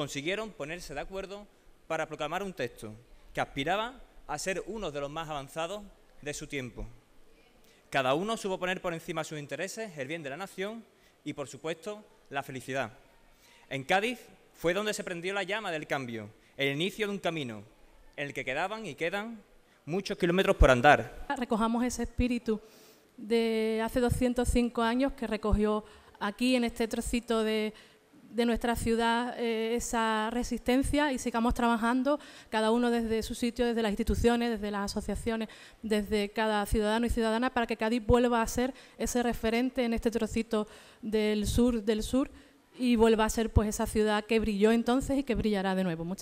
consiguieron ponerse de acuerdo para proclamar un texto que aspiraba a ser uno de los más avanzados de su tiempo. Cada uno supo poner por encima sus intereses el bien de la nación y, por supuesto, la felicidad. En Cádiz fue donde se prendió la llama del cambio, el inicio de un camino en el que quedaban y quedan muchos kilómetros por andar. Ah, recojamos ese espíritu de hace 205 años que recogió aquí en este trocito de de nuestra ciudad eh, esa resistencia y sigamos trabajando cada uno desde su sitio, desde las instituciones, desde las asociaciones, desde cada ciudadano y ciudadana para que Cádiz vuelva a ser ese referente en este trocito del sur del sur y vuelva a ser pues esa ciudad que brilló entonces y que brillará de nuevo. Muchas